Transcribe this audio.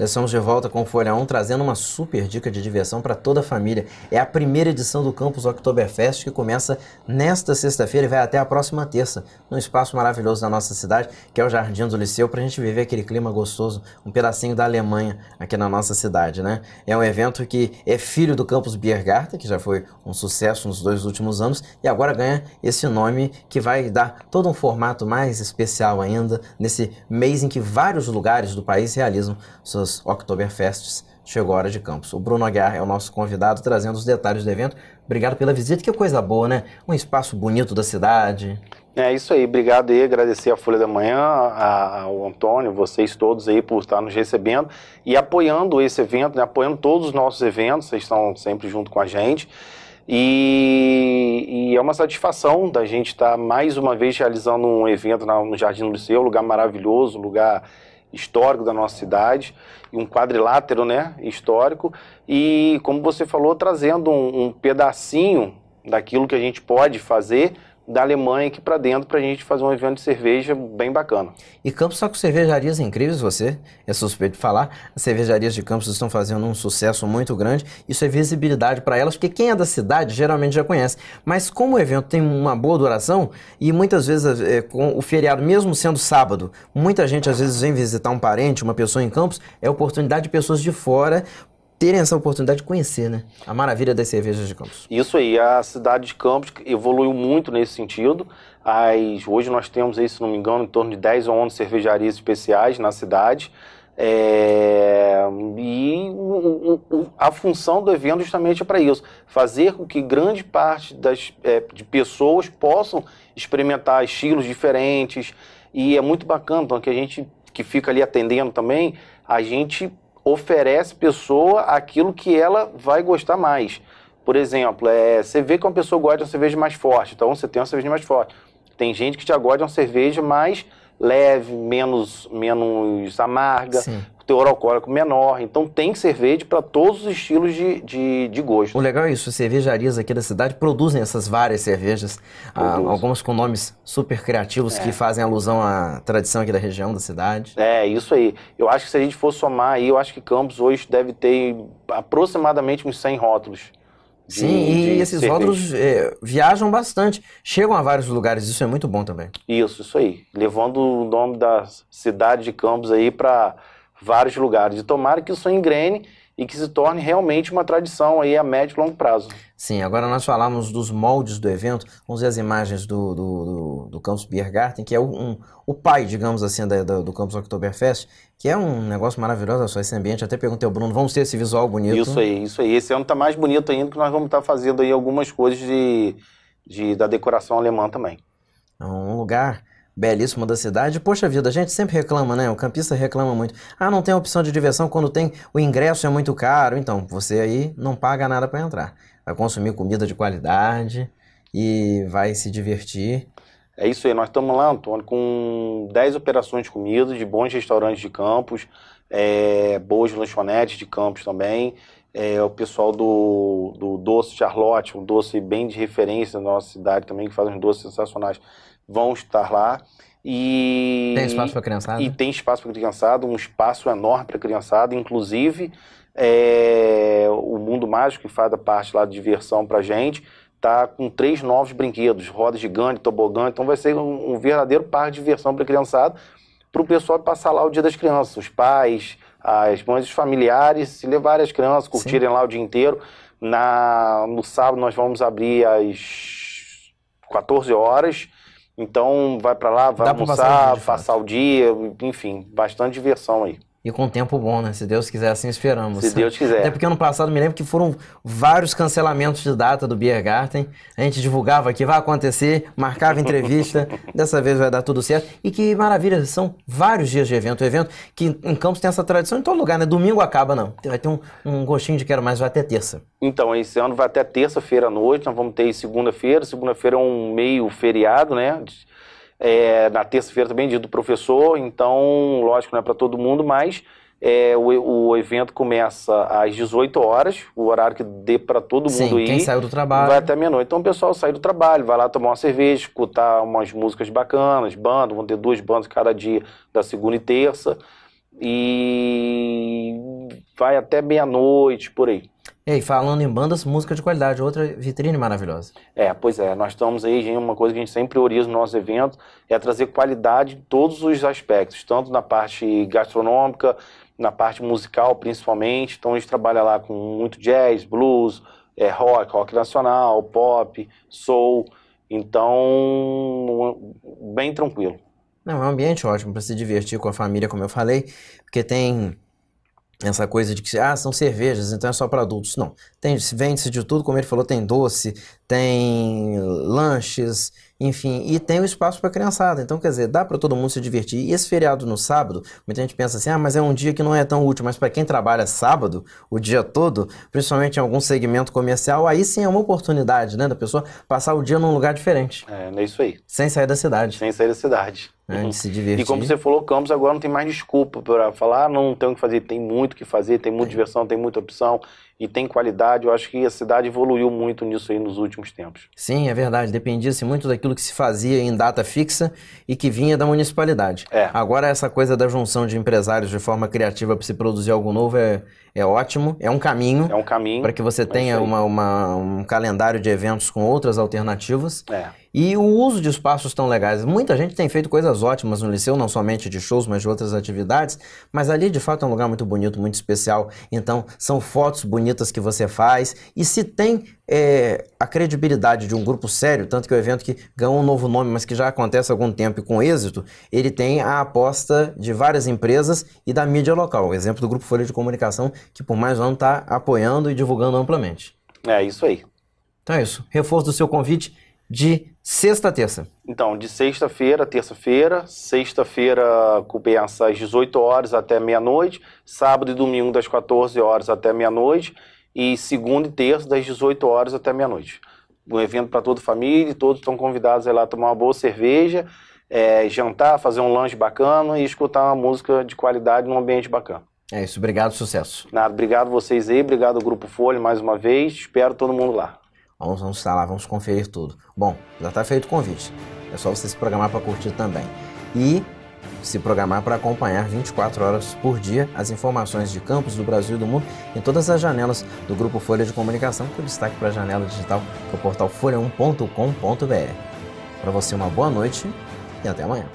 Já estamos de volta com Folha 1, trazendo uma super dica de diversão para toda a família. É a primeira edição do Campus Oktoberfest, que começa nesta sexta-feira e vai até a próxima terça, num espaço maravilhoso da nossa cidade, que é o Jardim do Liceu, para a gente viver aquele clima gostoso, um pedacinho da Alemanha aqui na nossa cidade, né? É um evento que é filho do Campus Biergarten, que já foi um sucesso nos dois últimos anos, e agora ganha esse nome que vai dar todo um formato mais especial ainda, nesse mês em que vários lugares do país realizam suas das Oktoberfests. Chegou a hora de Campos. O Bruno Aguiar é o nosso convidado, trazendo os detalhes do evento. Obrigado pela visita, que coisa boa, né? Um espaço bonito da cidade. É isso aí, obrigado aí, agradecer a Folha da Manhã, ao Antônio, vocês todos aí por estar nos recebendo e apoiando esse evento, né? apoiando todos os nossos eventos, vocês estão sempre junto com a gente. E, e, é uma satisfação da gente estar mais uma vez realizando um evento no Jardim do Liceu, lugar maravilhoso, lugar histórico da nossa cidade, um quadrilátero né, histórico, e, como você falou, trazendo um, um pedacinho daquilo que a gente pode fazer da Alemanha aqui para dentro para a gente fazer um evento de cerveja bem bacana. E Campos está com cervejarias incríveis, você é suspeito de falar. As cervejarias de Campos estão fazendo um sucesso muito grande. Isso é visibilidade para elas, porque quem é da cidade geralmente já conhece. Mas como o evento tem uma boa duração e muitas vezes é, com o feriado, mesmo sendo sábado, muita gente às vezes vem visitar um parente, uma pessoa em Campos, é oportunidade de pessoas de fora terem essa oportunidade de conhecer, né? A maravilha das cervejas de Campos. Isso aí, a cidade de Campos evoluiu muito nesse sentido. As, hoje nós temos, aí, se não me engano, em torno de 10 ou 11 cervejarias especiais na cidade. É, e o, o, a função do evento justamente é para isso, fazer com que grande parte das é, de pessoas possam experimentar estilos diferentes e é muito bacana, então que a gente que fica ali atendendo também, a gente oferece pessoa aquilo que ela vai gostar mais. Por exemplo, é, você vê que uma pessoa gosta de uma cerveja mais forte, então você tem uma cerveja mais forte. Tem gente que já gosta de uma cerveja mais leve, menos, menos amarga. Sim teor alcoólico menor. Então tem cerveja para todos os estilos de, de, de, gosto. O legal é isso, cervejarias aqui da cidade produzem essas várias cervejas, ah, algumas com nomes super criativos é. que fazem alusão à tradição aqui da região, da cidade. É, isso aí. Eu acho que se a gente for somar aí, eu acho que Campos hoje deve ter aproximadamente uns 100 rótulos. De, Sim, de e esses rótulos é, viajam bastante, chegam a vários lugares, isso é muito bom também. Isso, isso aí. Levando o nome da cidade de Campos aí para vários lugares e tomara que isso engrene e que se torne realmente uma tradição aí a médio e longo prazo. Sim, agora nós falamos dos moldes do evento, vamos ver as imagens do, do, do, do Campus Biergarten, que é um, o pai, digamos assim, da, do, do Campus Oktoberfest, que é um negócio maravilhoso, só esse ambiente. Até perguntei ao Bruno, vamos ter esse visual bonito? Isso aí, isso aí. Esse ano está mais bonito ainda, que nós vamos estar tá fazendo aí algumas coisas de, de, da decoração alemã também. É um lugar belíssimo da cidade. Poxa vida, a gente sempre reclama, né? O campista reclama muito. Ah, não tem opção de diversão quando tem o ingresso é muito caro. Então, você aí não paga nada para entrar. Vai consumir comida de qualidade e vai se divertir. É isso aí, nós estamos lá, Antônio, com 10 operações de comida, de bons restaurantes de campos, é, boas lanchonetes de campos também. É, o pessoal do, do Doce Charlotte, um doce bem de referência na nossa cidade também, que faz uns doces sensacionais vão estar lá. E tem espaço para criançada? E tem espaço para criançada, um espaço enorme para criançada, inclusive é, o Mundo Mágico, que faz a parte lá de diversão para gente, tá com três novos brinquedos, roda gigante, tobogã, então vai ser um, um verdadeiro par de diversão para criançada, para o pessoal passar lá o dia das crianças, os pais, as mães, os familiares, se levarem as crianças, curtirem Sim. lá o dia inteiro. Na, no sábado nós vamos abrir às 14 horas, então, vai para lá, vai Dá almoçar, passar, passar o dia, enfim, bastante diversão aí. E com tempo bom, né? Se Deus quiser, assim esperamos. Se né? Deus quiser. Até porque ano passado me lembro que foram vários cancelamentos de data do Biergarten. A gente divulgava que vai acontecer, marcava entrevista. Dessa vez vai dar tudo certo. E que maravilha, são vários dias de evento. O evento que em Campos tem essa tradição em todo lugar, né? Domingo acaba, não. Vai ter um, um gostinho de quero mais, vai até terça. Então, esse ano vai até terça-feira à noite. Nós vamos ter segunda-feira. Segunda-feira é um meio feriado, né? É, na terça-feira também, dia do professor, então, lógico, não é para todo mundo, mas é, o, o, evento começa às 18 horas, o horário que dê para todo mundo quem ir. Quem saiu do trabalho. Vai até meia-noite. Então o pessoal sai do trabalho, vai lá tomar uma cerveja, escutar umas músicas bacanas, banda, vão ter duas bandas cada dia, da segunda e terça. E vai até meia-noite, por aí. E falando em bandas, música de qualidade, outra vitrine maravilhosa. É, pois é, nós estamos aí, gente, uma coisa que a gente sempre prioriza no nosso evento é trazer qualidade em todos os aspectos, tanto na parte gastronômica, na parte musical principalmente. Então a gente trabalha lá com muito jazz, blues, é, rock, rock nacional, pop, soul. Então, bem tranquilo. Não, é um ambiente ótimo para se divertir com a família, como eu falei, porque tem essa coisa de que ah, são cervejas, então é só para adultos. Não. Tem, vende-se de tudo, como ele falou, tem doce, tem lanches, enfim, e tem o espaço para criançada. Então, quer dizer, dá para todo mundo se divertir. E esse feriado no sábado, muita gente pensa assim: "Ah, mas é um dia que não é tão útil", mas para quem trabalha sábado o dia todo, principalmente em algum segmento comercial, aí sim é uma oportunidade, né, da pessoa passar o dia num lugar diferente. É, é isso aí. Sem sair da cidade. Sem sair da cidade. É, de se divertir. E como você falou, Campos agora não tem mais desculpa para falar, ah, não tem o que fazer, tem muito o que fazer, tem muita é. diversão, tem muita opção e tem qualidade. Eu acho que a cidade evoluiu muito nisso aí nos últimos últimos tempos. Sim, é verdade. Dependia-se muito daquilo que se fazia em data fixa e que vinha da municipalidade. É. Agora, essa coisa da junção de empresários de forma criativa para se produzir algo novo é, é ótimo, é um caminho. É um caminho. Para que você tenha uma, uma, um calendário de eventos com outras alternativas. É. E o uso de espaços tão legais. Muita gente tem feito coisas ótimas no Liceu, não somente de shows, mas de outras atividades. Mas ali, de fato, é um lugar muito bonito, muito especial. Então, são fotos bonitas que você faz. E se tem é, a credibilidade de um grupo sério, tanto que o evento que ganhou um novo nome, mas que já acontece há algum tempo e com êxito, ele tem a aposta de várias empresas e da mídia local. O exemplo do Grupo Folha de Comunicação que por mais não está apoiando e divulgando amplamente. É isso aí. Então é isso. Reforço do seu convite de sexta a terça. Então, de sexta-feira, terça-feira, sexta-feira começa às 18 horas até meia-noite, sábado e domingo das 14 horas até meia-noite e segunda e terça das 18 horas até meia-noite. Um evento para toda a família, todos estão convidados a ir lá tomar uma boa cerveja, é, jantar, fazer um lanche bacana e escutar uma música de qualidade num ambiente bacana. É isso, obrigado, sucesso. Nada, obrigado vocês aí, obrigado ao Grupo Folha mais uma vez, espero todo mundo lá. Vamos, vamos estar lá, vamos conferir tudo. Bom, já está feito o convite, é só você se programar para curtir também. E se programar para acompanhar 24 horas por dia as informações de campos do Brasil e do mundo em todas as janelas do Grupo Folha de Comunicação, com destaque para a janela digital do portal folha1.com.br. Para você, uma boa noite e até amanhã.